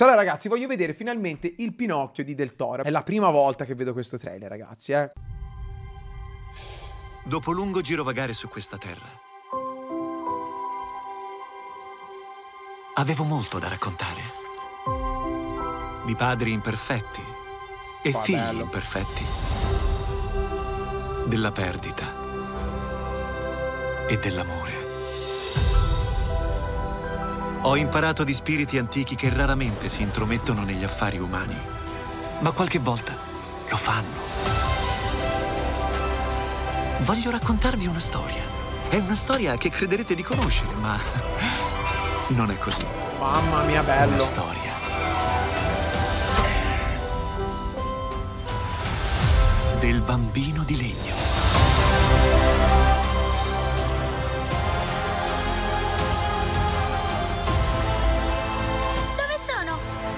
Ciao allora, ragazzi, voglio vedere finalmente il Pinocchio di Del Toro. È la prima volta che vedo questo trailer, ragazzi, eh. Dopo lungo girovagare su questa terra, avevo molto da raccontare. Di padri imperfetti e Qua figli bello. imperfetti. Della perdita e dell'amore. Ho imparato di spiriti antichi che raramente si intromettono negli affari umani, ma qualche volta lo fanno. Voglio raccontarvi una storia. È una storia che crederete di conoscere, ma non è così. Mamma mia, bello. Una storia. Del bambino di legno.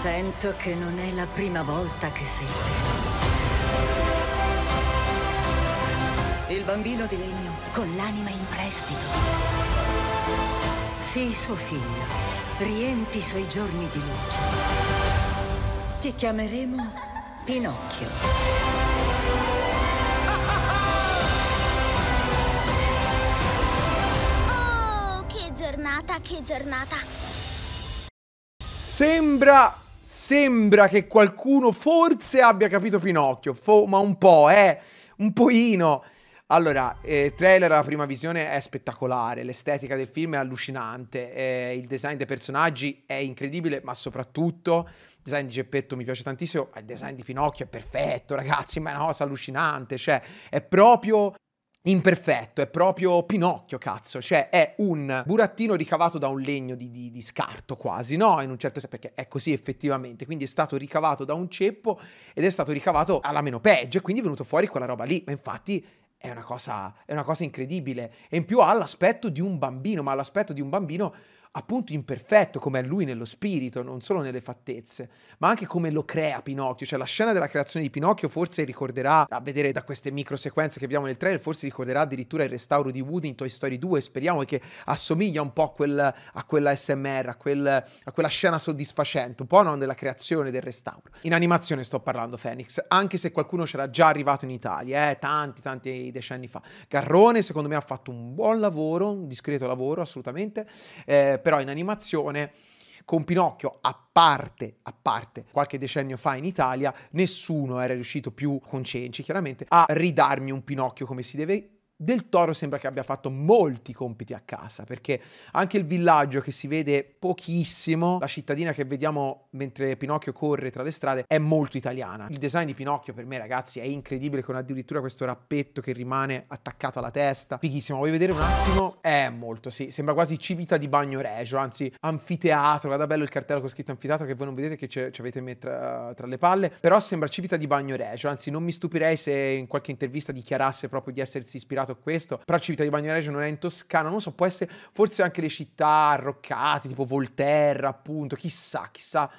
Sento che non è la prima volta che sei qui. Il bambino di legno con l'anima in prestito. Sii suo figlio. Riempi i suoi giorni di luce. Ti chiameremo Pinocchio. Oh, che giornata, che giornata. Sembra sembra che qualcuno forse abbia capito Pinocchio, fo- ma un po', eh, un po'ino. Allora, eh, trailer alla prima visione è spettacolare, l'estetica del film è allucinante, eh, il design dei personaggi è incredibile, ma soprattutto il design di Geppetto mi piace tantissimo, il design di Pinocchio è perfetto, ragazzi, ma è una cosa allucinante, cioè è proprio imperfetto, è proprio Pinocchio, cazzo, cioè è un burattino ricavato da un legno di, di, di, scarto quasi, no? In un certo senso, perché è così effettivamente, quindi è stato ricavato da un ceppo ed è stato ricavato alla meno peggio e quindi è venuto fuori quella roba lì, ma infatti è una cosa, è una cosa incredibile e in più ha l'aspetto di un bambino, ma ha l'aspetto di un bambino appunto imperfetto come è lui nello spirito, non solo nelle fattezze, ma anche come lo crea Pinocchio, cioè la scena della creazione di Pinocchio forse ricorderà, a vedere da queste micro sequenze che abbiamo nel trailer, forse ricorderà addirittura il restauro di Woody in Toy Story 2, speriamo che assomiglia un po' a, quel, a quella SMR, a, quel, a, quella scena soddisfacente, un po' non della creazione del restauro. In animazione sto parlando Phoenix, anche se qualcuno c'era già arrivato in Italia, eh, tanti tanti decenni fa. Garrone secondo me ha fatto un buon lavoro, un discreto lavoro assolutamente, eh, però in animazione con Pinocchio, a parte, a parte qualche decennio fa in Italia, nessuno era riuscito più, con Cenci chiaramente, a ridarmi un Pinocchio come si deve del Toro sembra che abbia fatto molti compiti a casa, perché anche il villaggio che si vede pochissimo, la cittadina che vediamo mentre Pinocchio corre tra le strade, è molto italiana. Il design di Pinocchio per me, ragazzi, è incredibile, con addirittura questo rappetto che rimane attaccato alla testa. Fighissimo, vuoi vedere un attimo? È molto, sì, sembra quasi civita di bagno regio, anzi anfiteatro, guarda bello il cartello con scritto anfiteatro che voi non vedete che ci avete me tra, eh, tra, le palle, però sembra civita di bagno regio, anzi non mi stupirei se in qualche intervista dichiarasse proprio di essersi ispirato Prato, questo, però Civita di Bagnoregio non è in Toscana, non so, può essere forse anche le città arroccate, tipo Volterra, appunto, chissà, chissà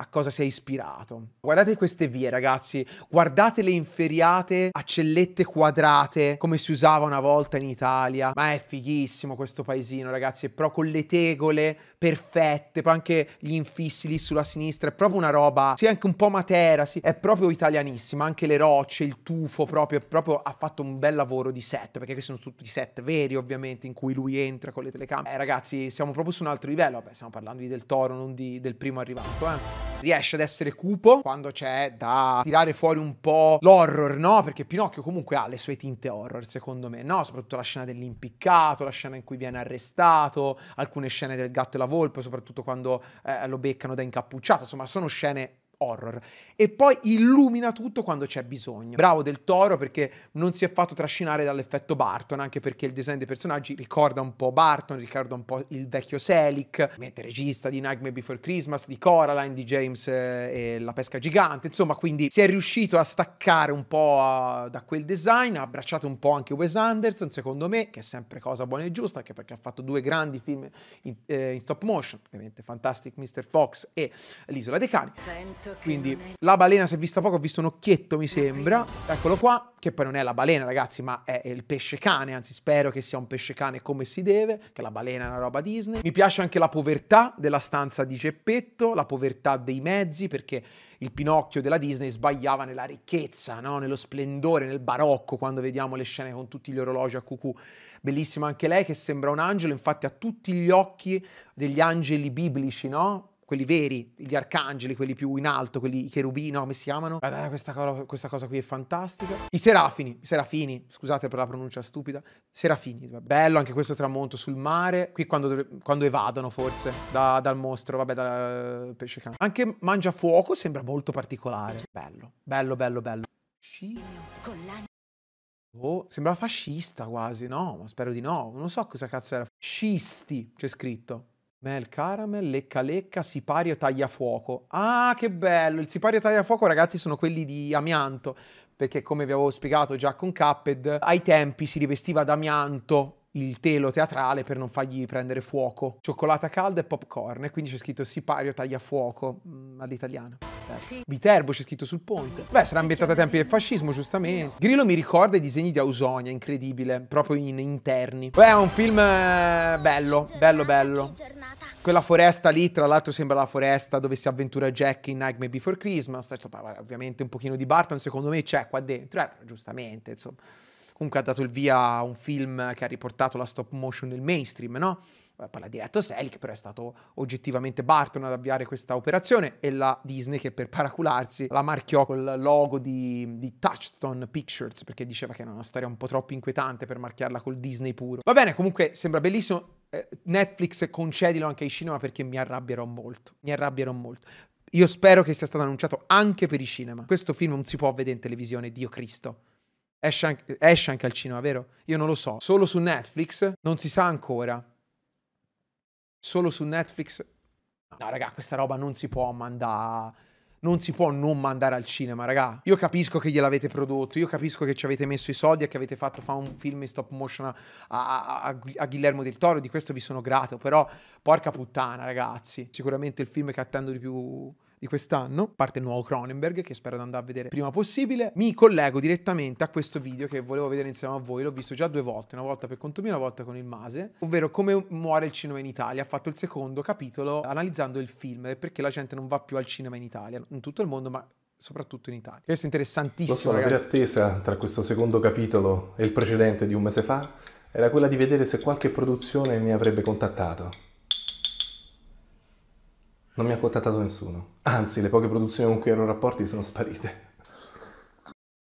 a cosa si è ispirato. Guardate queste vie, ragazzi. Guardate le inferiate a cellette quadrate, come si usava una volta in Italia. Ma è fighissimo questo paesino, ragazzi. È proprio con le tegole perfette, poi anche gli infissi lì sulla sinistra. È proprio una roba, sì, anche un po' matera, sì. È proprio italianissima. Anche le rocce, il tufo, proprio, è proprio ha fatto un bel lavoro di set, perché questi sono tutti set veri, ovviamente, in cui lui entra con le telecamere. Eh, ragazzi, siamo proprio su un altro livello. Vabbè, stiamo parlando di Del Toro, non di, del primo arrivato, eh riesce ad essere cupo quando c'è da tirare fuori un po' l'horror, no? Perché Pinocchio comunque ha le sue tinte horror, secondo me, no? Soprattutto la scena dell'impiccato, la scena in cui viene arrestato, alcune scene del gatto e la volpe, soprattutto quando eh, lo beccano da incappucciato, insomma, sono scene horror e poi illumina tutto quando c'è bisogno. Bravo del Toro perché non si è fatto trascinare dall'effetto Barton, anche perché il design dei personaggi ricorda un po' Barton, ricorda un po' il vecchio Selic, mentre regista di Nightmare Before Christmas, di Coraline, di James eh, e La pesca gigante, insomma, quindi si è riuscito a staccare un po' a, da quel design, ha abbracciato un po' anche Wes Anderson, secondo me, che è sempre cosa buona e giusta, anche perché ha fatto due grandi film in, eh, in stop motion, ovviamente Fantastic Mr. Fox e L'isola dei cani. Quindi è... La balena si è vista poco, ho visto un occhietto mi sembra, eccolo qua, che poi non è la balena ragazzi, ma è il pesce cane, anzi spero che sia un pesce cane come si deve, che la balena è una roba Disney. Mi piace anche la povertà della stanza di Geppetto, la povertà dei mezzi, perché il Pinocchio della Disney sbagliava nella ricchezza, no? nello splendore, nel barocco, quando vediamo le scene con tutti gli orologi a cucù. Bellissima anche lei che sembra un angelo, infatti ha tutti gli occhi degli angeli biblici, no? quelli veri, gli arcangeli, quelli più in alto, quelli i no, come si chiamano. Guarda, eh, questa, cosa, questa cosa qui è fantastica. I serafini, serafini, scusate per la pronuncia stupida, serafini. Bello anche questo tramonto sul mare, qui quando, quando evadono forse da, dal mostro, vabbè, dal eh, pesce cane. Anche Mangiafuoco sembra molto particolare. Bello, bello, bello, bello. Oh, sembrava fascista quasi, no? Ma spero di no. Non so cosa cazzo era. Scisti, c'è scritto. Mel Caramel, Lecca Lecca, Sipario Tagliafuoco. Ah, che bello! Il Sipario Tagliafuoco, ragazzi, sono quelli di amianto, perché come vi avevo spiegato già con Capped, ai tempi si rivestiva d'amianto il telo teatrale per non fargli prendere fuoco. Cioccolata calda e popcorn. E quindi c'è scritto sipario tagliafuoco mm, all'italiano. Viterbo c'è scritto sul ponte. Beh, sarà ambientata ai tempi del fascismo, giustamente. Grillo mi ricorda i disegni di Ausonia, incredibile, proprio in interni. Beh, è un film eh, bello, bello, bello. Quella foresta lì, tra l'altro, sembra la foresta dove si avventura Jack in Nightmare Before Christmas. Cioè, ovviamente un pochino di Barton, secondo me c'è qua dentro. Eh, giustamente, insomma comunque ha dato il via a un film che ha riportato la stop motion nel mainstream, no? Eh, parla diretto Selick, però è stato oggettivamente Barton ad avviare questa operazione e la Disney che per paracularsi la marchiò col logo di, di Touchstone Pictures perché diceva che era una storia un po' troppo inquietante per marchiarla col Disney puro. Va bene, comunque sembra bellissimo. Eh, Netflix concedilo anche ai cinema perché mi arrabbierò molto. Mi arrabbierò molto. Io spero che sia stato annunciato anche per i cinema. Questo film non si può vedere in televisione, Dio Cristo. Esce anche, esce anche al cinema, vero? Io non lo so. Solo su Netflix? Non si sa ancora. Solo su Netflix? No, raga, questa roba non si può mandare non si può non mandare al cinema, raga. Io capisco che gliel'avete prodotto, io capisco che ci avete messo i soldi e che avete fatto fare un film in stop motion a, a, a, a, Guillermo del Toro, di questo vi sono grato, però porca puttana, ragazzi. Sicuramente il film che attendo di più di quest'anno, parte il nuovo Cronenberg che spero di andare a vedere prima possibile, mi collego direttamente a questo video che volevo vedere insieme a voi, l'ho visto già due volte, una volta per conto mio, una volta con il Mase, ovvero come muore il cinema in Italia, ha fatto il secondo capitolo analizzando il film e perché la gente non va più al cinema in Italia, in tutto il mondo, ma soprattutto in Italia. Questo è interessantissimo. la vera attesa tra questo secondo capitolo e il precedente di un mese fa era quella di vedere se qualche produzione mi avrebbe contattato. Non mi ha contattato nessuno. Anzi, le poche produzioni con cui ero rapporti sono sparite.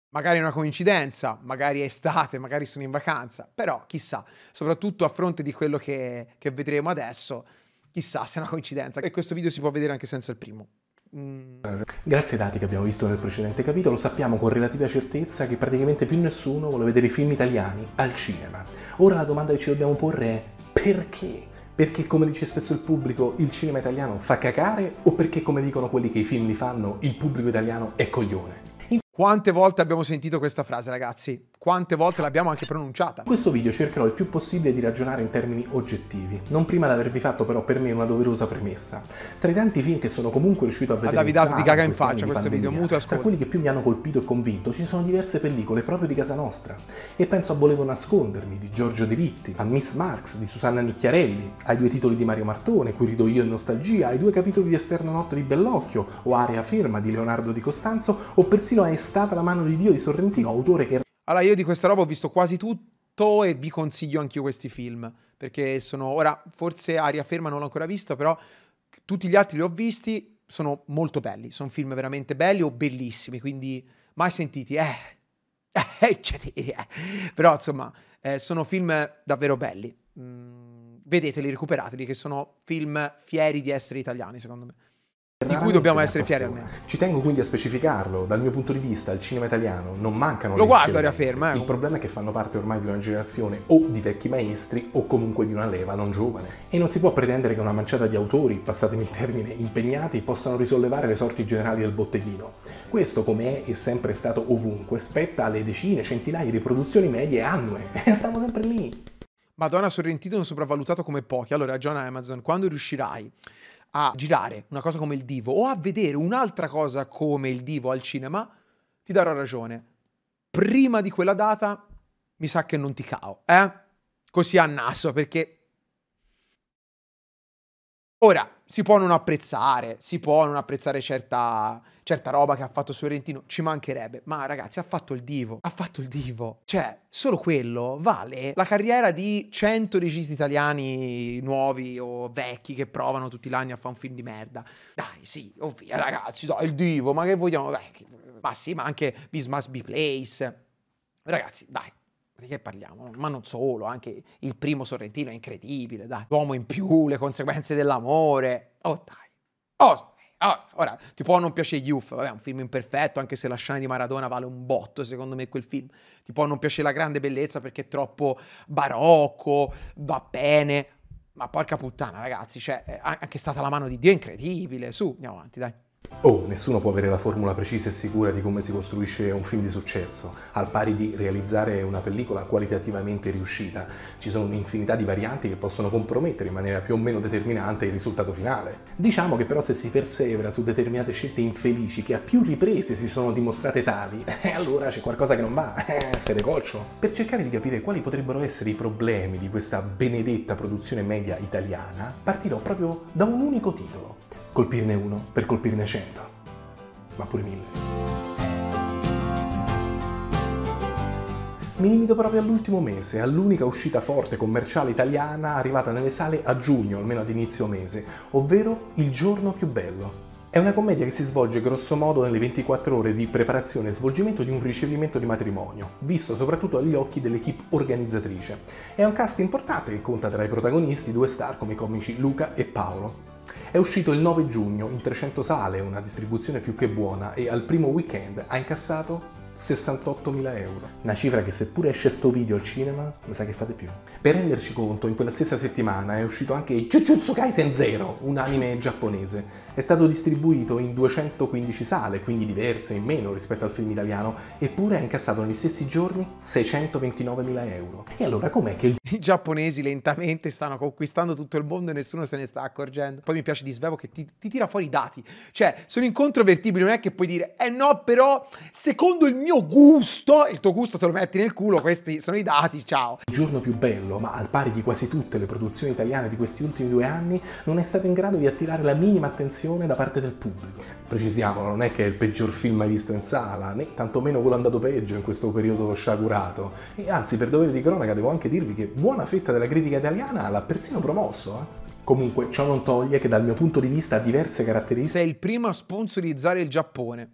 Magari è una coincidenza, magari è estate, magari sono in vacanza, però chissà, soprattutto a fronte di quello che, che vedremo adesso, chissà se è una coincidenza. E questo video si può vedere anche senza il primo. Mm. Grazie ai dati che abbiamo visto nel precedente capitolo sappiamo con relativa certezza che praticamente più nessuno vuole vedere i film italiani al cinema. Ora la domanda che ci dobbiamo porre è perché? perché come dice spesso il pubblico il cinema italiano fa cacare o perché come dicono quelli che i film li fanno il pubblico italiano è coglione. Quante volte abbiamo sentito questa frase ragazzi? quante volte l'abbiamo anche pronunciata. In questo video cercherò il più possibile di ragionare in termini oggettivi, non prima di avervi fatto però per me una doverosa premessa. Tra i tanti film che sono comunque riuscito a vedere... Ha Davidato ti caga in faccia questo pandemia, video, muto ascolta. Tra quelli che più mi hanno colpito e convinto ci sono diverse pellicole proprio di casa nostra. E penso a Volevo nascondermi di Giorgio Diritti, a Miss Marx di Susanna Nicchiarelli, ai due titoli di Mario Martone, Qui rido io e Nostalgia, ai due capitoli di Esterno Notte di Bellocchio o Area Ferma di Leonardo Di Costanzo o persino a È la mano di Dio di Sorrentino, autore che allora, io di questa roba ho visto quasi tutto e vi consiglio anch'io questi film, perché sono, ora, forse Aria Ferma non l'ho ancora visto, però tutti gli altri li ho visti, sono molto belli, sono film veramente belli o bellissimi, quindi mai sentiti, eh, Eh, però insomma eh, sono film davvero belli mm, vedeteli recuperateli che sono film fieri di essere italiani secondo me di cui dobbiamo essere fieri a me. Ci tengo quindi a specificarlo, dal mio punto di vista il cinema italiano non mancano Lo le guardo e riafferma. Eh. Il problema è che fanno parte ormai di una generazione o di vecchi maestri o comunque di una leva non giovane. E non si può pretendere che una manciata di autori, passatemi il termine, impegnati, possano risollevare le sorti generali del botteghino. Questo, come è e sempre stato ovunque, spetta alle decine, centinaia di produzioni medie annue. E stiamo sempre lì. Madonna Sorrentino sopravvalutato come pochi. Allora, John Amazon, quando riuscirai a girare una cosa come il divo o a vedere un'altra cosa come il divo al cinema, ti darò ragione. Prima di quella data mi sa che non ti cao, eh? Così a naso perché... Ora, si può non apprezzare, si può non apprezzare certa, certa roba che ha fatto Sorrentino, ci mancherebbe, ma ragazzi ha fatto il divo, ha fatto il divo, cioè solo quello vale la carriera di 100 registi italiani nuovi o vecchi che provano tutti gli anni a fare un film di merda, dai sì, ovvia oh, ragazzi, dai il divo, ma che vogliamo, Beh, ma sì, ma anche This Must Be Place, ragazzi dai, di che parliamo? Ma non solo, anche il primo Sorrentino è incredibile, dai. L'uomo in più, le conseguenze dell'amore. Oh dai. Oh, oh, ora, ti può non piacere Youth, vabbè, è un film imperfetto, anche se la scena di Maradona vale un botto, secondo me, quel film. Ti può non piacere La Grande Bellezza perché è troppo barocco, va bene. Ma porca puttana, ragazzi, cioè, eh, anche stata la mano di Dio è incredibile. Su, andiamo avanti, dai. Oh, nessuno può avere la formula precisa e sicura di come si costruisce un film di successo, al pari di realizzare una pellicola qualitativamente riuscita. Ci sono un'infinità di varianti che possono compromettere in maniera più o meno determinante il risultato finale. Diciamo che però se si persevera su determinate scelte infelici che a più riprese si sono dimostrate tali, eh, allora c'è qualcosa che non va, eh, siete colcio. Per cercare di capire quali potrebbero essere i problemi di questa benedetta produzione media italiana, partirò proprio da un unico titolo colpirne uno per colpirne cento, ma pure mille. Mi limito proprio all'ultimo mese, all'unica uscita forte commerciale italiana arrivata nelle sale a giugno, almeno ad inizio mese, ovvero Il giorno più bello. È una commedia che si svolge grossomodo nelle 24 ore di preparazione e svolgimento di un ricevimento di matrimonio, visto soprattutto agli occhi dell'equipe organizzatrice. È un cast importante che conta tra i protagonisti due star come i comici Luca e Paolo. È uscito il 9 giugno in 300 sale, una distribuzione più che buona, e al primo weekend ha incassato 68.000 euro. Una cifra che seppure esce sto video al cinema, mi sa che fate più. Per renderci conto, in quella stessa settimana è uscito anche Jujutsu Kaisen Zero, un anime giapponese è stato distribuito in 215 sale, quindi diverse in meno rispetto al film italiano, eppure ha incassato negli stessi giorni 629.000 euro. E allora com'è che il... i giapponesi lentamente stanno conquistando tutto il mondo e nessuno se ne sta accorgendo? Poi mi piace di Svevo che ti, ti tira fuori i dati, cioè sono incontrovertibili, non è che puoi dire eh no però secondo il mio gusto, il tuo gusto te lo metti nel culo, questi sono i dati, ciao. Il giorno più bello, ma al pari di quasi tutte le produzioni italiane di questi ultimi due anni, non è stato in grado di attirare la minima attenzione reazione da parte del pubblico. Precisiamolo, non è che è il peggior film mai visto in sala, né tantomeno quello andato peggio in questo periodo sciagurato. E anzi, per dovere di cronaca devo anche dirvi che buona fetta della critica italiana l'ha persino promosso, eh. Comunque, ciò non toglie che dal mio punto di vista ha diverse caratteristiche. Sei il primo a sponsorizzare il Giappone.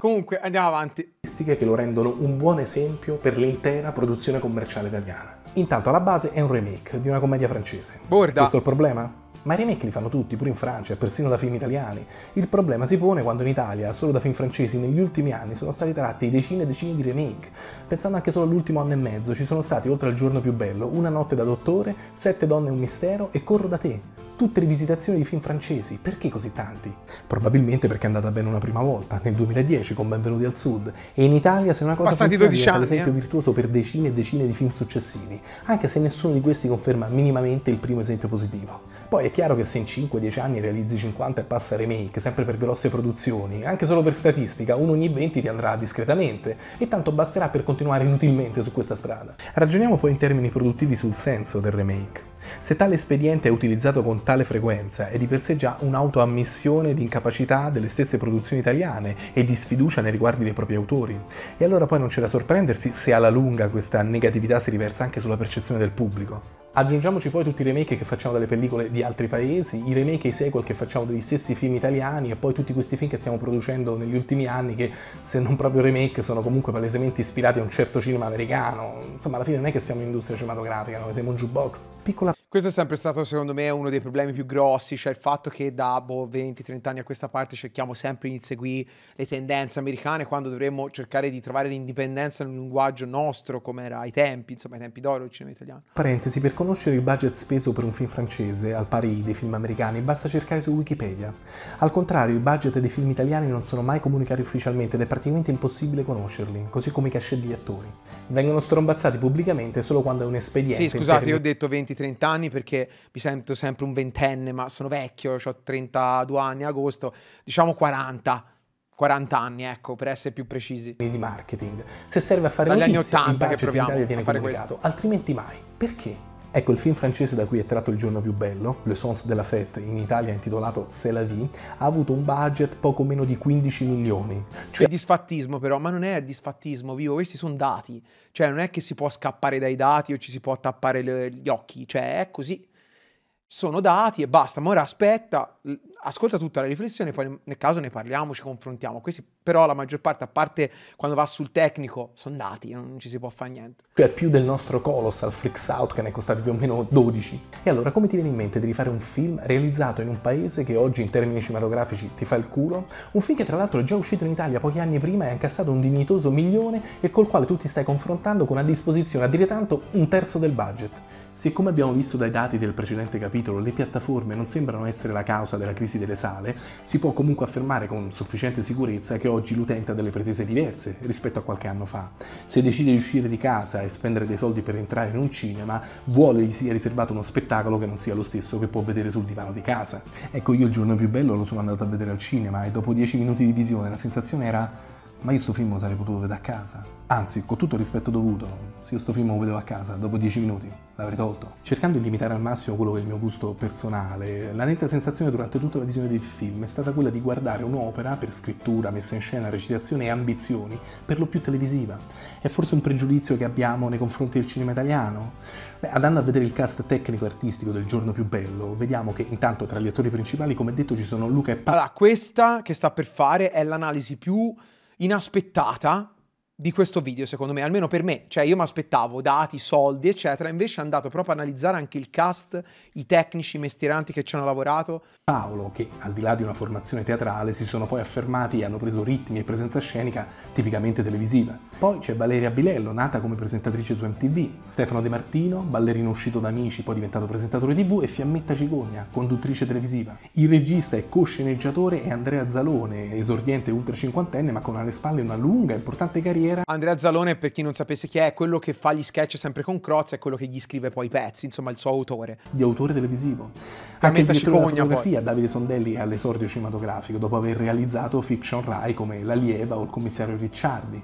Comunque, andiamo avanti. Che lo rendono un buon esempio per l'intera produzione commerciale italiana. Intanto alla base è un remake di una commedia francese. Borda. Questo è il problema? Ma i remake li fanno tutti, pure in Francia e persino da film italiani. Il problema si pone quando in Italia, solo da film francesi, negli ultimi anni sono stati tratti decine e decine di remake. Pensando anche solo all'ultimo anno e mezzo, ci sono stati, oltre al giorno più bello, Una notte da dottore, Sette donne e un mistero e Corro da te. Tutte rivisitazioni di film francesi, perché così tanti? Probabilmente perché è andata bene una prima volta, nel 2010 con Benvenuti al Sud, e in Italia se una cosa Passati funziona un esempio eh? virtuoso per decine e decine di film successivi, anche se nessuno di questi conferma minimamente il primo esempio positivo. Poi è chiaro che se in 5-10 anni realizzi 50 e passa remake, sempre per grosse produzioni, anche solo per statistica, uno ogni 20 ti andrà discretamente e tanto basterà per continuare inutilmente su questa strada. Ragioniamo poi in termini produttivi sul senso del remake. Se tale espediente è utilizzato con tale frequenza è di per sé già un'autoammissione di incapacità delle stesse produzioni italiane e di sfiducia nei riguardi dei propri autori. E allora poi non c'è da sorprendersi se alla lunga questa negatività si riversa anche sulla percezione del pubblico. Aggiungiamoci poi tutti i remake che facciamo delle pellicole di altri paesi, i remake e i sequel che facciamo degli stessi film italiani e poi tutti questi film che stiamo producendo negli ultimi anni che se non proprio remake sono comunque palesemente ispirati a un certo cinema americano. Insomma, alla fine non è che siamo in industria cinematografica, noi siamo un jukebox. Piccola questo è sempre stato secondo me uno dei problemi più grossi, cioè il fatto che da boh, 20-30 anni a questa parte cerchiamo sempre di inseguire le tendenze americane quando dovremmo cercare di trovare l'indipendenza nel linguaggio nostro come era ai tempi, insomma ai tempi d'oro del cinema italiano. Parentesi, per conoscere il budget speso per un film francese, al pari dei film americani, basta cercare su Wikipedia. Al contrario, i budget dei film italiani non sono mai comunicati ufficialmente ed è praticamente impossibile conoscerli, così come i cachet degli attori. Vengono strombazzati pubblicamente solo quando è un espediente. Sì, scusate, io ho detto 20-30 anni anni perché mi sento sempre un ventenne, ma sono vecchio, ho 32 anni agosto, diciamo 40. 40 anni, ecco, per essere più precisi. Di marketing. Se serve a fare Dagli notizie, anni 80 che proviamo a fare questo. Altrimenti mai. Perché? Ecco, il film francese da cui è tratto il giorno più bello, Le Sons de la Fête, in Italia intitolato C'est la vie, ha avuto un budget poco meno di 15 milioni. Cioè... È disfattismo però, ma non è disfattismo vivo, questi sono dati. Cioè non è che si può scappare dai dati o ci si può tappare le, gli occhi, cioè è così sono dati e basta, ma ora aspetta, ascolta tutta la riflessione, poi nel caso ne parliamo, ci confrontiamo. Questi però la maggior parte, a parte quando va sul tecnico, sono dati, non ci si può fare niente. Cioè più del nostro Colossal Freaks Out che ne è costato più o meno 12. E allora come ti viene in mente di rifare un film realizzato in un paese che oggi in termini cinematografici ti fa il culo? Un film che tra l'altro è già uscito in Italia pochi anni prima e ha incassato un dignitoso milione e col quale tu ti stai confrontando con a disposizione a dire tanto un terzo del budget. Se come abbiamo visto dai dati del precedente capitolo le piattaforme non sembrano essere la causa della crisi delle sale, si può comunque affermare con sufficiente sicurezza che oggi l'utente ha delle pretese diverse rispetto a qualche anno fa. Se decide di uscire di casa e spendere dei soldi per entrare in un cinema, vuole gli sia riservato uno spettacolo che non sia lo stesso che può vedere sul divano di casa. Ecco, io il giorno più bello lo sono andato a vedere al cinema e dopo 10 minuti di visione la sensazione era ma io sto film lo sarei potuto vedere a casa. Anzi, con tutto il rispetto dovuto, se io sto film lo vedevo a casa, dopo 10 minuti l'avrei tolto. Cercando di limitare al massimo quello che è il mio gusto personale, la netta sensazione durante tutta la visione del film è stata quella di guardare un'opera per scrittura, messa in scena, recitazione e ambizioni, per lo più televisiva. È forse un pregiudizio che abbiamo nei confronti del cinema italiano? Beh, andando a vedere il cast tecnico e artistico del giorno più bello, vediamo che intanto tra gli attori principali, come detto, ci sono Luca e Paolo. Allora, questa che sta per fare è l'analisi più inaspettata di questo video, secondo me, almeno per me, cioè io mi aspettavo dati, soldi, eccetera, invece è andato proprio a analizzare anche il cast, i tecnici, i mestieranti che ci hanno lavorato. Paolo, che al di là di una formazione teatrale, si sono poi affermati e hanno preso ritmi e presenza scenica tipicamente televisiva. Poi c'è Valeria Bilello, nata come presentatrice su MTV, Stefano De Martino, ballerino uscito da Amici, poi diventato presentatore TV e Fiammetta Cigogna, conduttrice televisiva. Il regista e co-sceneggiatore è Andrea Zalone, esordiente ultra cinquantenne ma con alle spalle una lunga e importante carriera era. Andrea Zalone, per chi non sapesse chi è, è quello che fa gli sketch sempre con Croz, è quello che gli scrive poi i pezzi, insomma il suo autore. Di autore televisivo. Anche il direttore della fotografia, poi. Davide Sondelli, è all'esordio cinematografico, dopo aver realizzato Fiction Rai come La Lieva o Il commissario Ricciardi.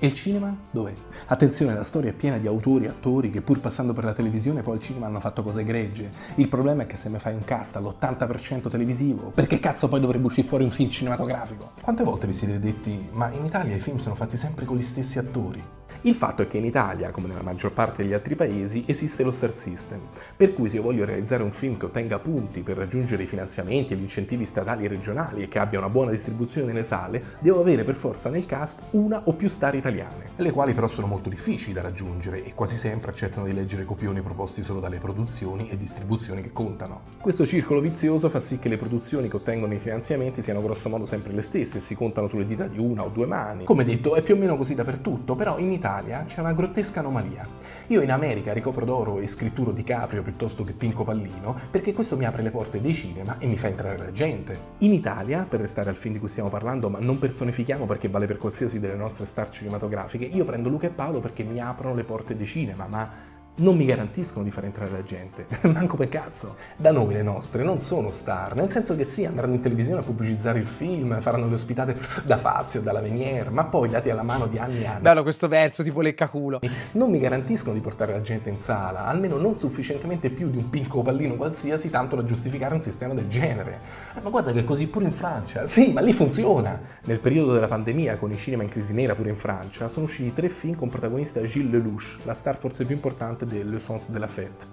E il cinema dov'è? Attenzione, la storia è piena di autori e attori che pur passando per la televisione poi al cinema hanno fatto cose egregie. Il problema è che se ne fai un cast all'80% televisivo, perché cazzo poi dovrebbe uscire fuori un film cinematografico? Quante volte vi siete detti, ma in Italia i film sono fatti sempre con gli stessi attori? Il fatto è che in Italia, come nella maggior parte degli altri paesi, esiste lo star system, per cui se io voglio realizzare un film che ottenga punti per raggiungere i finanziamenti e gli incentivi statali e regionali e che abbia una buona distribuzione nelle sale, devo avere per forza nel cast una o più star italiane, le quali però sono molto difficili da raggiungere e quasi sempre accettano di leggere copioni proposti solo dalle produzioni e distribuzioni che contano. Questo circolo vizioso fa sì che le produzioni che ottengono i finanziamenti siano grossomodo sempre le stesse e si contano sulle dita di una o due mani. Come detto, è più o meno così dappertutto, però in Italia c'è una grottesca anomalia. Io in America ricopro d'oro e scritturo di Caprio piuttosto che Pinco Pallino perché questo mi apre le porte dei cinema e mi fa entrare la gente. In Italia, per restare al film di cui stiamo parlando, ma non personifichiamo perché vale per qualsiasi delle nostre star cinematografiche, io prendo Luca e Paolo perché mi aprono le porte dei cinema, ma non mi garantiscono di far entrare la gente, manco per cazzo. Da noi le nostre non sono star, nel senso che sì, andranno in televisione a pubblicizzare il film, faranno le ospitate da Fazio, dalla Venier, ma poi dati alla mano di anni e anni. Bello questo verso, tipo leccaculo. Non mi garantiscono di portare la gente in sala, almeno non sufficientemente più di un piccolo pallino qualsiasi, tanto da giustificare un sistema del genere. Eh, ma guarda che è così pure in Francia. Sì, ma lì funziona. Nel periodo della pandemia, con i cinema in crisi nera pure in Francia, sono usciti tre film con protagonista Gilles Lelouch, la star forse più importante des Sens de la fête.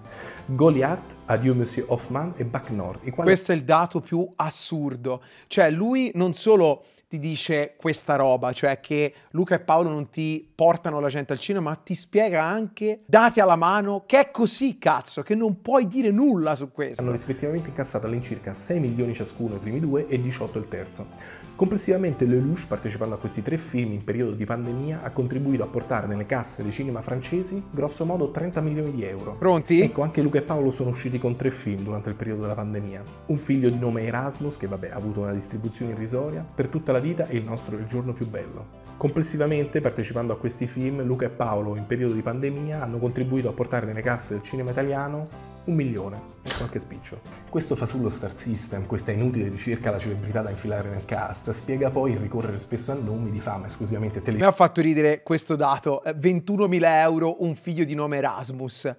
Goliath, Adieu Monsieur Hoffman e Bucknor. Quali... Questo è il dato più assurdo. Cioè lui non solo ti dice questa roba, cioè che Luca e Paolo non ti portano la gente al cinema, ma ti spiega anche, date alla mano, che è così, cazzo, che non puoi dire nulla su questo. Hanno rispettivamente incassato all'incirca 6 milioni ciascuno i primi due e 18 il terzo. Complessivamente Lelouch, partecipando a questi tre film in periodo di pandemia, ha contribuito a portare nelle casse dei cinema francesi grosso modo 30 milioni di euro. Pronti? Ecco, anche Luca e Paolo sono usciti con tre film durante il periodo della pandemia. Un figlio di nome Erasmus, che vabbè ha avuto una distribuzione irrisoria, per tutta la vita e il nostro il giorno più bello. Complessivamente, partecipando a questi film, Luca e Paolo, in periodo di pandemia, hanno contribuito a portare nelle casse del cinema italiano un milione e qualche spiccio. Questo fasullo star system, questa inutile ricerca alla celebrità da infilare nel cast, spiega poi il ricorrere spesso a nomi di fama esclusivamente televisiva. Mi ha fatto ridere questo dato, 21.000 eh, euro un figlio di nome Erasmus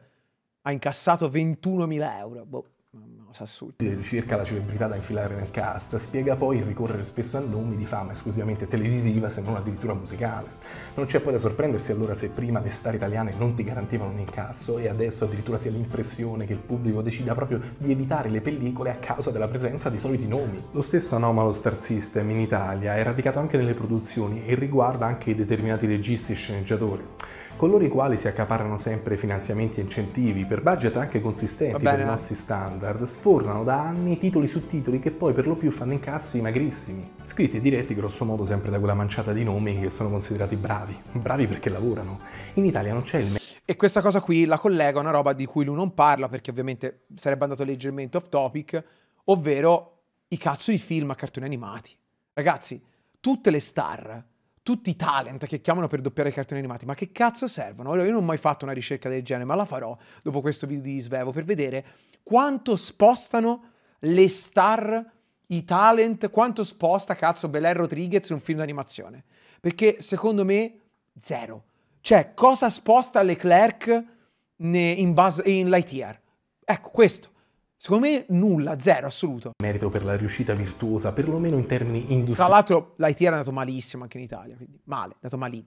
ha incassato 21.000 euro, boh faccia assurda. Le ricerca la celebrità da infilare nel cast spiega poi il ricorrere spesso a nomi di fama esclusivamente televisiva se non addirittura musicale. Non c'è poi da sorprendersi allora se prima le star italiane non ti garantivano un incasso e adesso addirittura si ha l'impressione che il pubblico decida proprio di evitare le pellicole a causa della presenza di soliti nomi. Lo stesso anomalo star system in Italia è radicato anche nelle produzioni e riguarda anche determinati registi e sceneggiatori coloro i quali si accaparrano sempre finanziamenti e incentivi per budget anche consistenti bene, per i nostri standard, sfornano da anni titoli su titoli che poi per lo più fanno incassi magrissimi, scritti e diretti grossomodo sempre da quella manciata di nomi che sono considerati bravi, bravi perché lavorano. In Italia non c'è il me- e questa cosa qui la collega a una roba di cui lui non parla perché ovviamente sarebbe andato leggermente off topic, ovvero i cazzo di film a cartoni animati. Ragazzi, tutte le star tutti i talent che chiamano per doppiare i cartoni animati, ma che cazzo servono? Allora, io non ho mai fatto una ricerca del genere, ma la farò dopo questo video di Svevo per vedere quanto spostano le star, i talent, quanto sposta cazzo Belen Rodriguez un film d'animazione. Perché secondo me zero. Cioè, cosa sposta Leclerc in, base, in Lightyear? Ecco, questo. Secondo me nulla, zero, assoluto. Merito per la riuscita virtuosa, perlomeno in termini industriali. Tra l'altro l'IT era andato malissimo anche in Italia, quindi male, è andato malino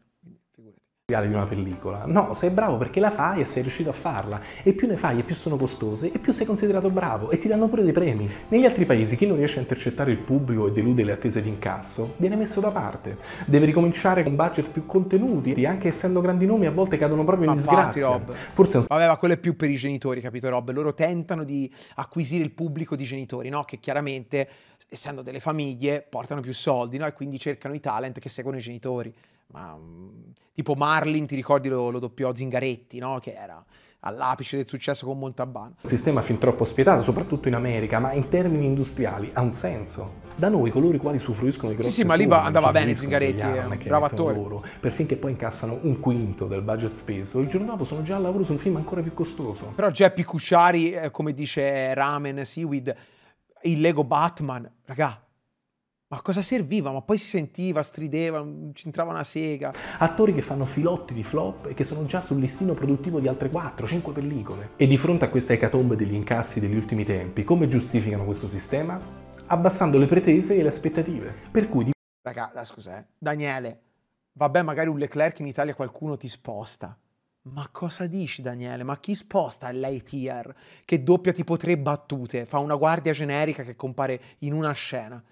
di una pellicola. No, sei bravo perché la fai e sei riuscito a farla. E più ne fai e più sono costose e più sei considerato bravo e ti danno pure dei premi. Negli altri paesi chi non riesce a intercettare il pubblico e delude le attese di incasso viene messo da parte. Deve ricominciare con budget più contenuti e anche essendo grandi nomi a volte cadono proprio in ma disgrazia. Fatti, Rob. Forse non... Vabbè, ma quello è più per i genitori, capito Rob? Loro tentano di acquisire il pubblico di genitori, no? Che chiaramente essendo delle famiglie portano più soldi, no? E quindi cercano i talent che seguono i genitori ma, mm, tipo Marlin, ti ricordi lo, lo doppiò Zingaretti, no? Che era all'apice del successo con Montabano. Un sistema fin troppo spietato, soprattutto in America, ma in termini industriali ha un senso. Da noi coloro i quali suffruiscono di grossi Sì, sì, ma lì andava bene Zingaretti, è un eh, bravo attore. Loro, perché poi incassano un quinto del budget speso, il giorno dopo sono già al lavoro su un film ancora più costoso. Però Geppi Cusciari, eh, come dice Ramen Seaweed, il Lego Batman, ragà, ma cosa serviva? Ma poi si sentiva, strideva, mm, c'entrava una sega. Attori che fanno filotti di flop e che sono già sul listino produttivo di altre 4-5 pellicole. E di fronte a questa ecatombe degli incassi degli ultimi tempi, come giustificano questo sistema? Abbassando le pretese e le aspettative. Per cui... Di... Raga, scusa, eh. Daniele, vabbè magari un Leclerc in Italia qualcuno ti sposta. Ma cosa dici Daniele? Ma chi sposta l'A-Tier? che doppia tipo tre battute, fa una guardia generica che compare in una scena?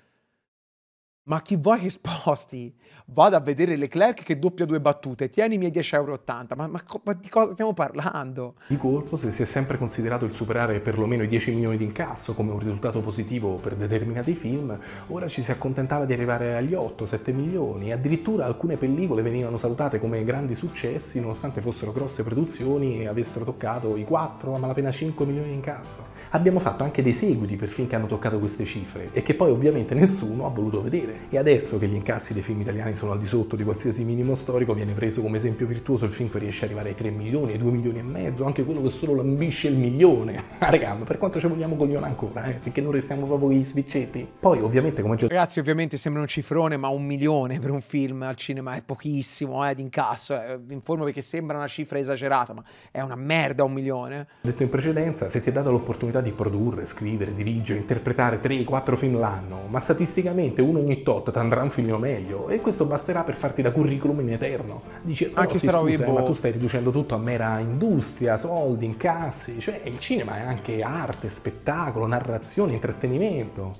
Ma chi vuoi che sposti? Vado a vedere Leclerc che doppia due battute, tienimi ai 10,80 euro. Ma, ma, ma, di cosa stiamo parlando? Di colpo, se si è sempre considerato il superare perlomeno i 10 milioni di incasso come un risultato positivo per determinati film, ora ci si accontentava di arrivare agli 8-7 milioni. Addirittura alcune pellicole venivano salutate come grandi successi nonostante fossero grosse produzioni e avessero toccato i 4, a malapena 5 milioni di incasso. Abbiamo fatto anche dei seguiti per film che hanno toccato queste cifre e che poi ovviamente nessuno ha voluto vedere e adesso che gli incassi dei film italiani sono al di sotto di qualsiasi minimo storico viene preso come esempio virtuoso il film che riesce ad arrivare ai 3 milioni, ai 2 milioni e mezzo, anche quello che solo lambisce il milione. Ah raga, per quanto ci vogliamo coglione ancora, eh? finché non restiamo proprio gli sviccetti. Poi ovviamente come già... Ragazzi ovviamente sembra un cifrone ma un milione per un film al cinema è pochissimo eh, di incasso, eh. vi informo perché sembra una cifra esagerata ma è una merda un milione. Detto in precedenza, se ti è data l'opportunità di produrre, scrivere, dirigere, interpretare 3-4 film l'anno, ma statisticamente uno ogni tot, t'andrà un figlio meglio e questo basterà per farti da curriculum in eterno. Dice, Anche sì, però scusa, eh, ma tu stai riducendo tutto a mera industria, soldi, incassi, cioè il cinema è anche arte, spettacolo, narrazione, intrattenimento.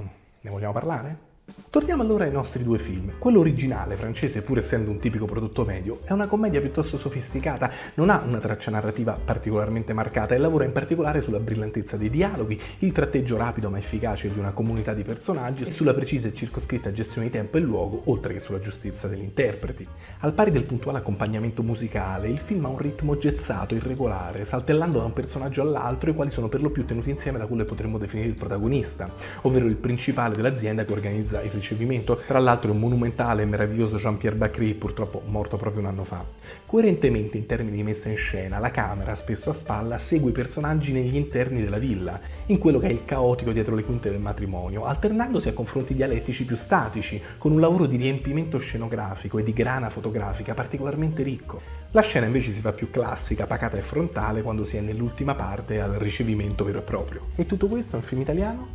Mm, ne vogliamo parlare? Torniamo allora ai nostri due film. Quello originale, francese pur essendo un tipico prodotto medio, è una commedia piuttosto sofisticata, non ha una traccia narrativa particolarmente marcata e lavora in particolare sulla brillantezza dei dialoghi, il tratteggio rapido ma efficace di una comunità di personaggi e sulla precisa e circoscritta gestione di tempo e luogo, oltre che sulla giustezza degli interpreti. Al pari del puntuale accompagnamento musicale, il film ha un ritmo gezzato, irregolare, saltellando da un personaggio all'altro, i quali sono per lo più tenuti insieme da quello che potremmo definire il protagonista, ovvero il principale dell'azienda che organizza il ricevimento, tra l'altro il monumentale e meraviglioso Jean-Pierre Bacry, purtroppo morto proprio un anno fa. Coerentemente in termini di messa in scena, la camera, spesso a spalla, segue i personaggi negli interni della villa, in quello che è il caotico dietro le quinte del matrimonio, alternandosi a confronti dialettici più statici, con un lavoro di riempimento scenografico e di grana fotografica particolarmente ricco. La scena invece si fa più classica, pacata e frontale quando si è nell'ultima parte al ricevimento vero e proprio. E tutto questo in film italiano?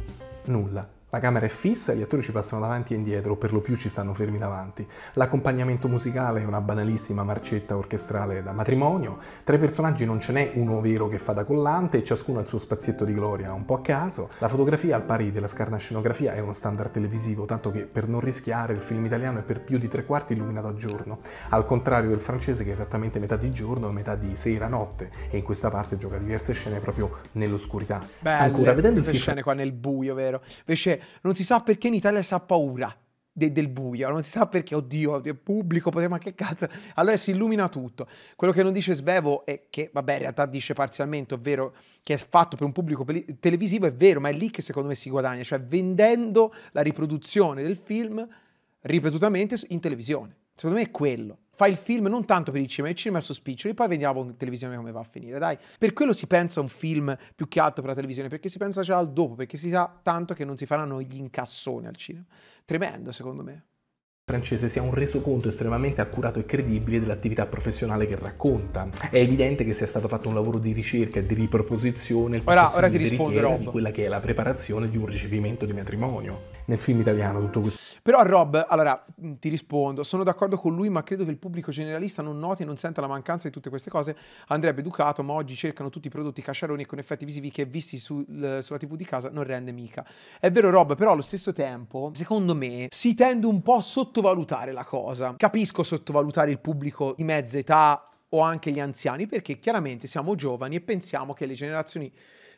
Nulla. La camera è fissa e gli attori ci passano davanti e indietro, o per lo più ci stanno fermi davanti. L'accompagnamento musicale è una banalissima marcetta orchestrale da matrimonio. Tra i personaggi non ce n'è uno vero che fa da collante e ciascuno ha il suo spazietto di gloria, un po' a caso. La fotografia, al pari della scarna scenografia, è uno standard televisivo, tanto che per non rischiare il film italiano è per più di tre quarti illuminato a giorno, al contrario del francese che è esattamente metà di giorno e metà di sera-notte, e in questa parte gioca diverse scene proprio nell'oscurità. Beh, Ancora vedendo queste scene qua nel buio, vero? Invece non si sa perché in Italia si ha paura de, del buio, non si sa perché, oddio, è pubblico, ma che cazzo, allora si illumina tutto. Quello che non dice Svevo è che, vabbè, in realtà dice parzialmente, ovvero che è fatto per un pubblico televisivo, è vero, ma è lì che secondo me si guadagna, cioè vendendo la riproduzione del film ripetutamente in televisione. Secondo me è quello fa il film non tanto per il cinema, il cinema è sospicciolo e poi vediamo in televisione come va a finire, dai. Per quello si pensa a un film più che altro per la televisione, perché si pensa già al dopo, perché si sa tanto che non si faranno gli incassoni al cinema. Tremendo, secondo me francese sia un resoconto estremamente accurato e credibile dell'attività professionale che racconta. È evidente che sia stato fatto un lavoro di ricerca e di riproposizione ora, ora ti rispondo, di quella che è la preparazione di un ricevimento di matrimonio nel film italiano tutto questo. Però Rob, allora mm, ti rispondo, sono d'accordo con lui, ma credo che il pubblico generalista non noti e non senta la mancanza di tutte queste cose. Andrebbe educato, ma oggi cercano tutti i prodotti cacciaroni con effetti visivi che visti sul, sulla TV di casa non rende mica. È vero Rob, però allo stesso tempo, secondo me, si tende un po' a sottovalutare la cosa. Capisco sottovalutare il pubblico di mezza età o anche gli anziani, perché chiaramente siamo giovani e pensiamo che le generazioni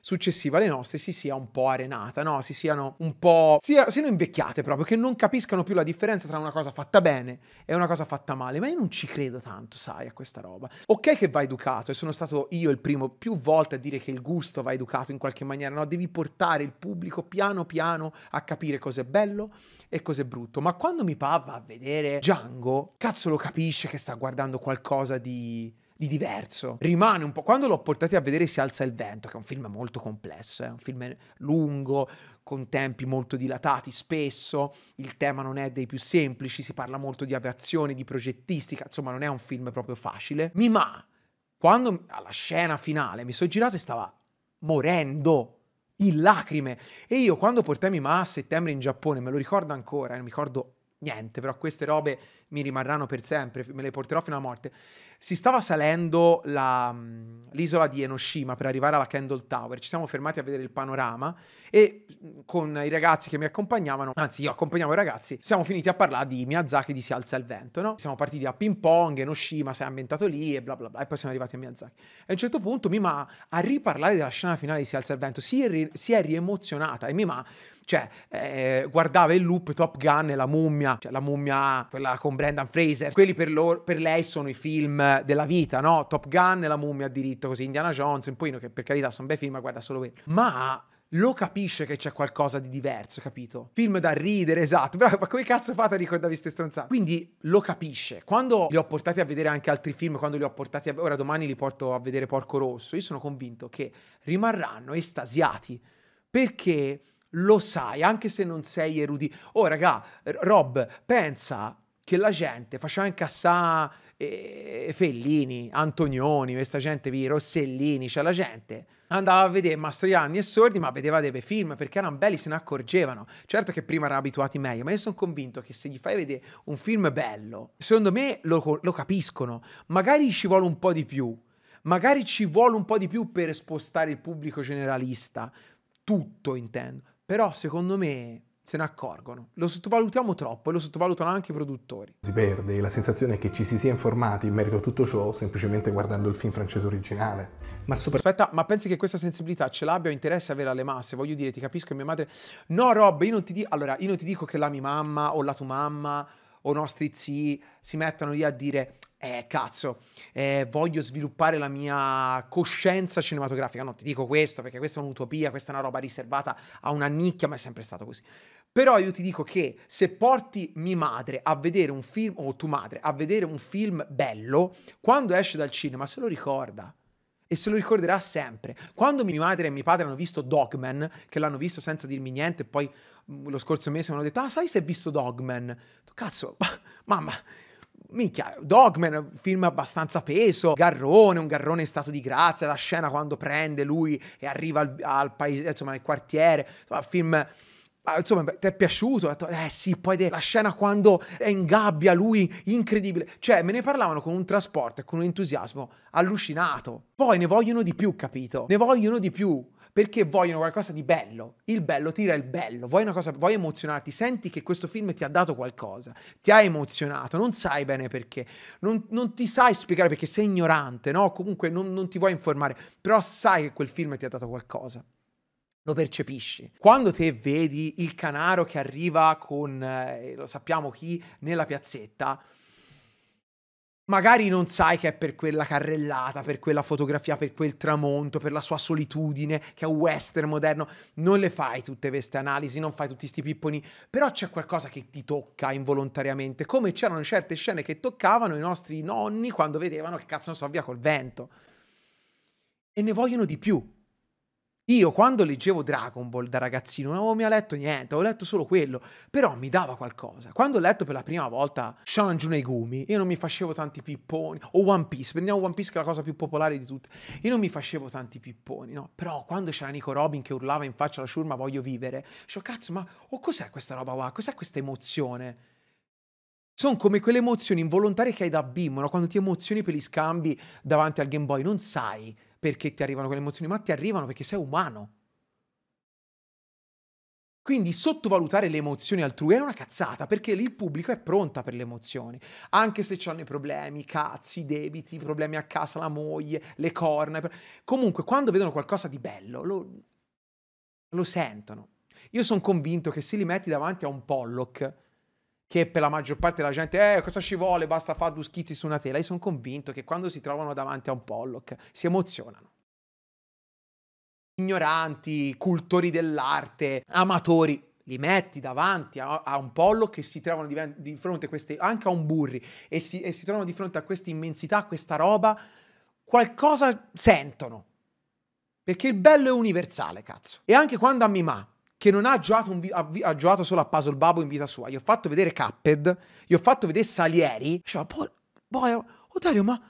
successiva alle nostre si sia un po' arenata, no? si siano un po'... Sia, siano invecchiate proprio, che non capiscano più la differenza tra una cosa fatta bene e una cosa fatta male, ma io non ci credo tanto, sai, a questa roba. Ok che va educato e sono stato io il primo più volte a dire che il gusto va educato in qualche maniera, no? Devi portare il pubblico piano piano a capire cos'è bello e cos'è brutto, ma quando mi pa va a vedere Django, cazzo lo capisce che sta guardando qualcosa di di diverso. Rimane un po'. Quando l'ho portati a vedere Si alza il vento, che è un film molto complesso, è eh, un film lungo, con tempi molto dilatati spesso, il tema non è dei più semplici, si parla molto di aviazione, di progettistica, insomma non è un film proprio facile. Mi ma quando alla scena finale mi sono girato e stava morendo in lacrime e io quando portai ma a settembre in Giappone, me lo ricordo ancora, mi ricordo niente, però queste robe mi rimarranno per sempre, me le porterò fino alla morte. Si stava salendo la, l'isola di Enoshima per arrivare alla Candle Tower, ci siamo fermati a vedere il panorama e con i ragazzi che mi accompagnavano, anzi io accompagnavo i ragazzi, siamo finiti a parlare di Miyazaki di Si alza il vento, no? Siamo partiti a ping pong, Enoshima si è ambientato lì e bla bla bla, e poi siamo arrivati a Miyazaki. E a un certo punto Mima a riparlare della scena finale di Si alza il vento si è, ri- si è riemozionata e Mima cioè, eh, guardava il loop Top Gun e la mummia, cioè la mummia, quella con Brendan Fraser. Quelli per, loro, per lei sono i film della vita, no? Top Gun e la mummia a diritto, così Indiana Jones, un po' che per carità sono bei film, ma guarda solo quelli. Ma lo capisce che c'è qualcosa di diverso, capito? Film da ridere, esatto. Bravo, ma come cazzo fate a ricordarvi queste stronzate? Quindi lo capisce. Quando li ho portati a vedere anche altri film, quando li ho portati a... Ora domani li porto a vedere Porco Rosso, io sono convinto che rimarranno estasiati perché lo sai, anche se non sei erudito. Oh, raga, Rob, pensa che la gente faceva anche incassare eh, Fellini, Antonioni, questa gente, Rossellini, cioè la gente andava a vedere Mastroianni e Sordi, ma vedeva dei bei film perché erano belli, se ne accorgevano. Certo che prima erano abituati meglio, ma io sono convinto che se gli fai vedere un film bello, secondo me lo, lo capiscono. Magari ci vuole un po' di più, magari ci vuole un po' di più per spostare il pubblico generalista. Tutto intendo però secondo me se ne accorgono. Lo sottovalutiamo troppo e lo sottovalutano anche i produttori. Si perde la sensazione che ci si sia informati in merito a tutto ciò semplicemente guardando il film francese originale. Ma super... Aspetta, ma pensi che questa sensibilità ce l'abbia o interesse avere alle masse? Voglio dire, ti capisco che mia madre... No Rob, io non ti, di... allora, io non ti dico che la mia mamma o la tua mamma o nostri zii si mettano lì a dire eh, cazzo, eh, voglio sviluppare la mia coscienza cinematografica. Non ti dico questo perché questa è un'utopia, questa è una roba riservata a una nicchia, ma è sempre stato così. Però io ti dico che se porti mia madre a vedere un film, o tua madre a vedere un film bello, quando esce dal cinema se lo ricorda e se lo ricorderà sempre. Quando mia madre e mio padre hanno visto Dogman, che l'hanno visto senza dirmi niente, poi mm, lo scorso mese mi hanno detto, ah sai se hai visto Dogman? Cazzo, mamma, minchia, Dogman, film abbastanza peso, garrone, un garrone in stato di grazia, la scena quando prende lui e arriva al, al paese, insomma, nel quartiere, insomma, film Ah, insomma, ti è piaciuto? Ho detto, eh sì, poi de- la scena quando è in gabbia lui, incredibile. Cioè, me ne parlavano con un trasporto e con un entusiasmo allucinato. Poi ne vogliono di più, capito? Ne vogliono di più perché vogliono qualcosa di bello. Il bello tira il bello, vuoi una cosa, vuoi emozionarti, senti che questo film ti ha dato qualcosa, ti ha emozionato, non sai bene perché, non, non ti sai spiegare perché sei ignorante, no? Comunque non, non ti vuoi informare, però sai che quel film ti ha dato qualcosa lo percepisci. Quando te vedi il canaro che arriva con, eh, lo sappiamo chi, nella piazzetta, magari non sai che è per quella carrellata, per quella fotografia, per quel tramonto, per la sua solitudine, che è un western moderno, non le fai tutte queste analisi, non fai tutti questi pipponi, però c'è qualcosa che ti tocca involontariamente, come c'erano certe scene che toccavano i nostri nonni quando vedevano che cazzo non so via col vento. E ne vogliono di più, io quando leggevo Dragon Ball da ragazzino non avevo mai letto niente, avevo letto solo quello, però mi dava qualcosa. Quando ho letto per la prima volta Shonen Juneigumi, io non mi facevo tanti pipponi, o One Piece, prendiamo One Piece che è la cosa più popolare di tutte, io non mi facevo tanti pipponi, no? Però quando c'era Nico Robin che urlava in faccia alla sciurma voglio vivere, dicevo cazzo ma oh, cos'è questa roba qua, cos'è questa emozione? Sono come quelle emozioni involontarie che hai da bimbo, no? quando ti emozioni per gli scambi davanti al Game Boy, non sai perché ti arrivano quelle emozioni, ma ti arrivano perché sei umano. Quindi sottovalutare le emozioni altrui è una cazzata, perché lì il pubblico è pronta per le emozioni, anche se hanno i problemi, i cazzi, i debiti, i problemi a casa, la moglie, le corna. Comunque, quando vedono qualcosa di bello, lo, lo sentono. Io sono convinto che se li metti davanti a un Pollock che per la maggior parte della gente, eh, cosa ci vuole, basta fare due schizzi su una tela. Io sono convinto che quando si trovano davanti a un Pollock si emozionano. Ignoranti, cultori dell'arte, amatori, li metti davanti a, a un Pollock che si trovano di, di fronte a queste, anche a un Burri, e si, e si trovano di fronte a questa immensità, a questa roba, qualcosa sentono. Perché il bello è universale, cazzo. E anche quando a Mimà che non ha giocato, vi- ha, vi- ha giocato solo a Puzzle Babo in vita sua. Gli ho fatto vedere Capped, gli ho fatto vedere Salieri. Diceva, boh, boia, eh, oh Dario, ma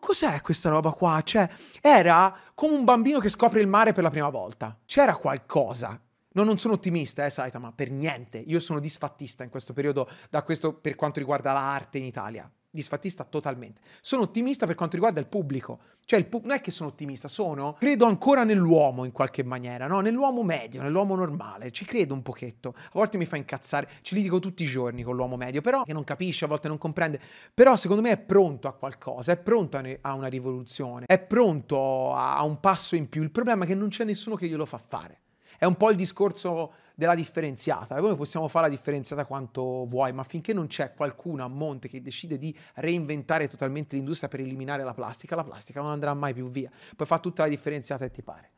cos'è questa roba qua? Cioè, era come un bambino che scopre il mare per la prima volta. C'era qualcosa. No, non sono ottimista, eh, Saitama, per niente. Io sono disfattista in questo periodo da questo, per quanto riguarda l'arte in Italia disfattista totalmente. Sono ottimista per quanto riguarda il pubblico. Cioè, il pu- non è che sono ottimista, sono... Credo ancora nell'uomo in qualche maniera, no? Nell'uomo medio, nell'uomo normale. Ci credo un pochetto. A volte mi fa incazzare. Ci litigo tutti i giorni con l'uomo medio, però che non capisce, a volte non comprende. Però secondo me è pronto a qualcosa, è pronto a, ne- a una rivoluzione, è pronto a-, a un passo in più. Il problema è che non c'è nessuno che glielo fa fare. È un po' il discorso della differenziata. Noi possiamo fare la differenziata quanto vuoi, ma finché non c'è qualcuno a monte che decide di reinventare totalmente l'industria per eliminare la plastica, la plastica non andrà mai più via. Puoi fare tutta la differenziata e ti pare.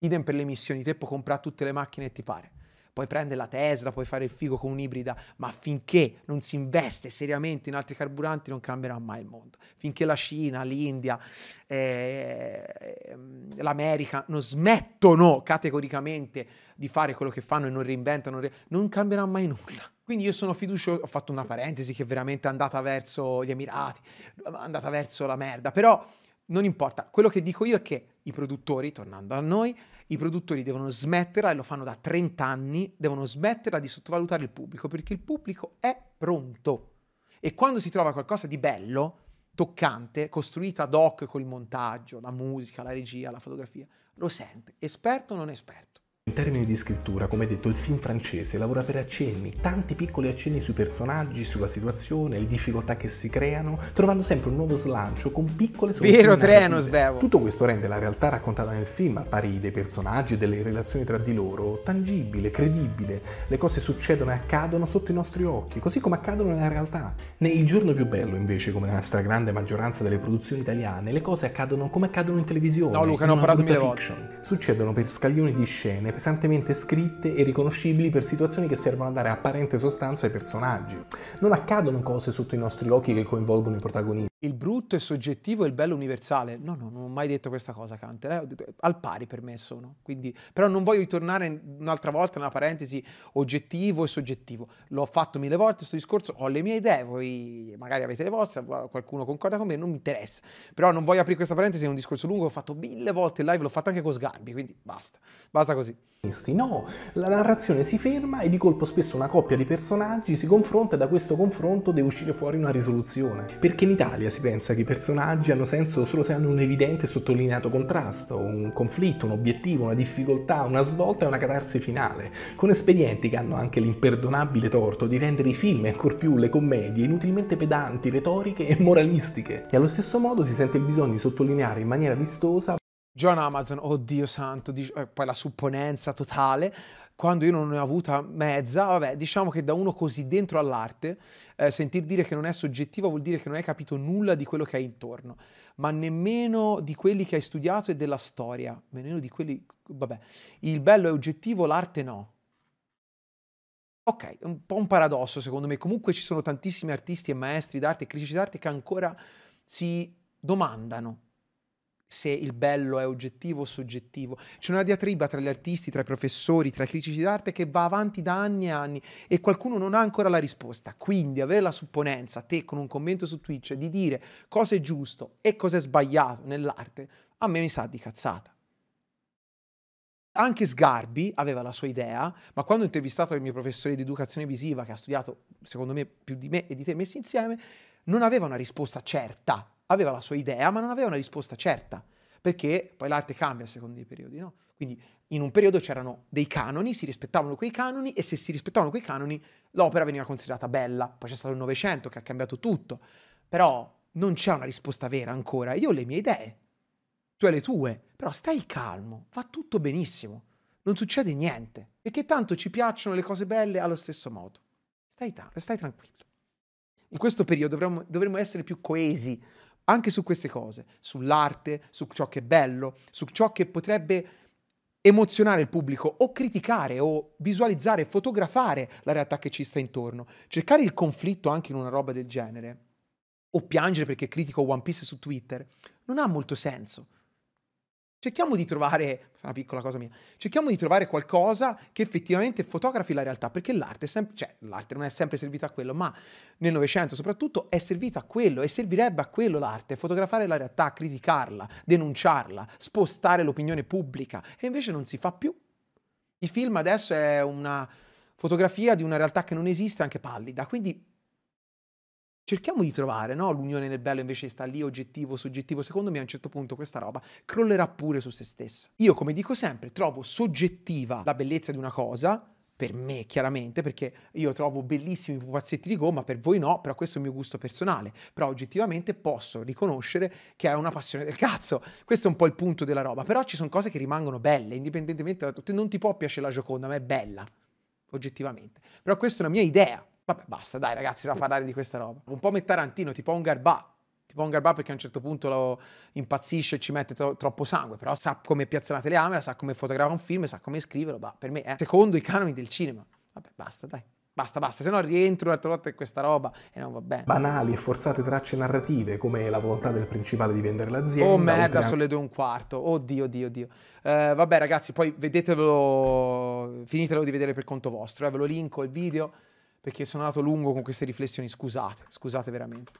Idem per le emissioni, te puoi comprare tutte le macchine e ti pare puoi prendere la Tesla, puoi fare il figo con un'ibrida, ma finché non si investe seriamente in altri carburanti non cambierà mai il mondo. Finché la Cina, l'India, eh, ehm, l'America non smettono categoricamente di fare quello che fanno e non reinventano, non cambierà mai nulla. Quindi io sono fiducioso, ho fatto una parentesi che è veramente è andata verso gli Emirati, è andata verso la merda, però non importa, quello che dico io è che i produttori, tornando a noi, i produttori devono smetterla, e lo fanno da 30 anni, devono smetterla di sottovalutare il pubblico, perché il pubblico è pronto. E quando si trova qualcosa di bello, toccante, costruito ad hoc col montaggio, la musica, la regia, la fotografia, lo sente, esperto o non esperto. In termini di scrittura, come detto, il film francese lavora per accenni, tanti piccoli accenni sui personaggi, sulla situazione, le difficoltà che si creano, trovando sempre un nuovo slancio con piccole soluzioni. Vero treno, svevo. Tutto questo rende la realtà raccontata nel film, al pari dei personaggi e delle relazioni tra di loro, tangibile, credibile. Le cose succedono e accadono sotto i nostri occhi, così come accadono nella realtà. Nel giorno più bello, invece, come nella stragrande maggioranza delle produzioni italiane, le cose accadono come accadono in televisione. No, Luca, non ho parlato mille volte. Succedono per scaglioni di scene, pesantemente scritte e riconoscibili per situazioni che servono a dare apparente sostanza ai personaggi. Non accadono cose sotto i nostri occhi che coinvolgono i protagonisti il brutto è soggettivo e il bello universale. No, no, non ho mai detto questa cosa, Kant. Eh, al pari per me sono. Quindi, però non voglio ritornare un'altra volta nella parentesi oggettivo e soggettivo. L'ho fatto mille volte questo discorso, ho le mie idee, voi magari avete le vostre, qualcuno concorda con me, non mi interessa. Però non voglio aprire questa parentesi, è un discorso lungo, l'ho fatto mille volte in live, l'ho fatto anche con Sgarbi, quindi basta. Basta così. No, la narrazione si ferma e di colpo spesso una coppia di personaggi si confronta e da questo confronto deve uscire fuori una risoluzione. Perché in Italia genere si pensa che i personaggi hanno senso solo se hanno un evidente e sottolineato contrasto, un conflitto, un obiettivo, una difficoltà, una svolta e una catarsi finale, con espedienti che hanno anche l'imperdonabile torto di rendere i film e ancor più le commedie inutilmente pedanti, retoriche e moralistiche. E allo stesso modo si sente il bisogno di sottolineare in maniera vistosa John Amazon, oddio santo, eh, poi la supponenza totale, quando io non ne ho avuta mezza, vabbè, diciamo che da uno così dentro all'arte, eh, sentir dire che non è soggettiva vuol dire che non hai capito nulla di quello che hai intorno, ma nemmeno di quelli che hai studiato e della storia, nemmeno di quelli, vabbè, il bello è oggettivo, l'arte no. Ok, un po' un paradosso secondo me, comunque ci sono tantissimi artisti e maestri d'arte e critici d'arte che ancora si domandano se il bello è oggettivo o soggettivo. C'è una diatriba tra gli artisti, tra i professori, tra i critici d'arte che va avanti da anni e anni e qualcuno non ha ancora la risposta. Quindi avere la supponenza, te con un commento su Twitch, di dire cosa è giusto e cosa è sbagliato nell'arte, a me mi sa di cazzata. Anche Sgarbi aveva la sua idea, ma quando ho intervistato il mio professore di educazione visiva, che ha studiato, secondo me, più di me e di te messi insieme, non aveva una risposta certa aveva la sua idea, ma non aveva una risposta certa, perché poi l'arte cambia a seconda dei periodi, no? Quindi in un periodo c'erano dei canoni, si rispettavano quei canoni e se si rispettavano quei canoni l'opera veniva considerata bella. Poi c'è stato il Novecento che ha cambiato tutto, però non c'è una risposta vera ancora. Io ho le mie idee, tu hai le tue, però stai calmo, va tutto benissimo, non succede niente, perché tanto ci piacciono le cose belle allo stesso modo. Stai, ta- stai tranquillo. In questo periodo dovremmo, dovremmo essere più coesi anche su queste cose, sull'arte, su ciò che è bello, su ciò che potrebbe emozionare il pubblico o criticare o visualizzare, fotografare la realtà che ci sta intorno. Cercare il conflitto anche in una roba del genere o piangere perché critico One Piece su Twitter non ha molto senso. Cerchiamo di trovare, è una piccola cosa mia, cerchiamo di trovare qualcosa che effettivamente fotografi la realtà, perché l'arte, è sem- cioè, l'arte non è sempre servita a quello, ma nel Novecento soprattutto è servita a quello e servirebbe a quello l'arte, fotografare la realtà, criticarla, denunciarla, spostare l'opinione pubblica e invece non si fa più. I film adesso è una fotografia di una realtà che non esiste, anche pallida, quindi cerchiamo di trovare no? l'unione nel bello invece sta lì oggettivo, soggettivo. Secondo me a un certo punto questa roba crollerà pure su se stessa. Io, come dico sempre, trovo soggettiva la bellezza di una cosa. Per me, chiaramente, perché io trovo bellissimi i pupazzetti di gomma, per voi no, però questo è il mio gusto personale. Però oggettivamente posso riconoscere che è una passione del cazzo. Questo è un po' il punto della roba. Però ci sono cose che rimangono belle, indipendentemente da tutto. Non ti può piacere la Gioconda, ma è bella, oggettivamente. Però questa è una mia idea Vabbè, basta, dai ragazzi, non parlare di questa roba. Un po' come Tarantino, tipo un garbà. Tipo un garbà perché a un certo punto lo impazzisce e ci mette to- troppo sangue, però sa come piazza una telecamera, sa come fotografa un film, sa come scriverlo, ma per me è secondo i canoni del cinema. Vabbè, basta, dai. Basta, basta, se no rientro un'altra volta in questa roba e non va bene. Banali e forzate tracce narrative, come la volontà del principale di vendere l'azienda. Oh merda, sono le due e un quarto. Oddio, oddio, oddio. Eh, vabbè ragazzi, poi vedetevelo, finitelo di vedere per conto vostro. Eh. Ve lo linko il video perché sono andato lungo con queste riflessioni, scusate, scusate veramente.